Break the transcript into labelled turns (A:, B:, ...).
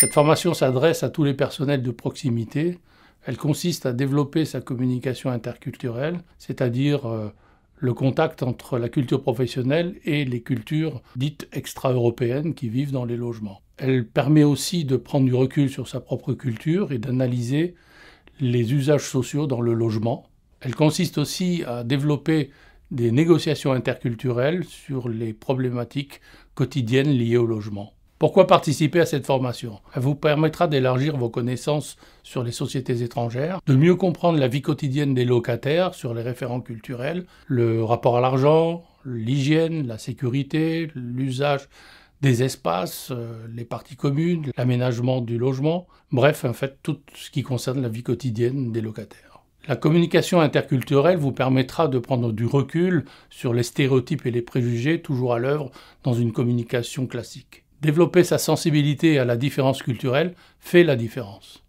A: Cette formation s'adresse à tous les personnels de proximité. Elle consiste à développer sa communication interculturelle, c'est-à-dire euh, le contact entre la culture professionnelle et les cultures dites extra-européennes qui vivent dans les logements. Elle permet aussi de prendre du recul sur sa propre culture et d'analyser les usages sociaux dans le logement. Elle consiste aussi à développer des négociations interculturelles sur les problématiques quotidiennes liées au logement. Pourquoi participer à cette formation Elle vous permettra d'élargir vos connaissances sur les sociétés étrangères, de mieux comprendre la vie quotidienne des locataires sur les référents culturels, le rapport à l'argent, l'hygiène, la sécurité, l'usage des espaces, euh, les parties communes, l'aménagement du logement, bref, en fait, tout ce qui concerne la vie quotidienne des locataires. La communication interculturelle vous permettra de prendre du recul sur les stéréotypes et les préjugés toujours à l'œuvre dans une communication classique. Développer sa sensibilité à la différence culturelle fait la différence.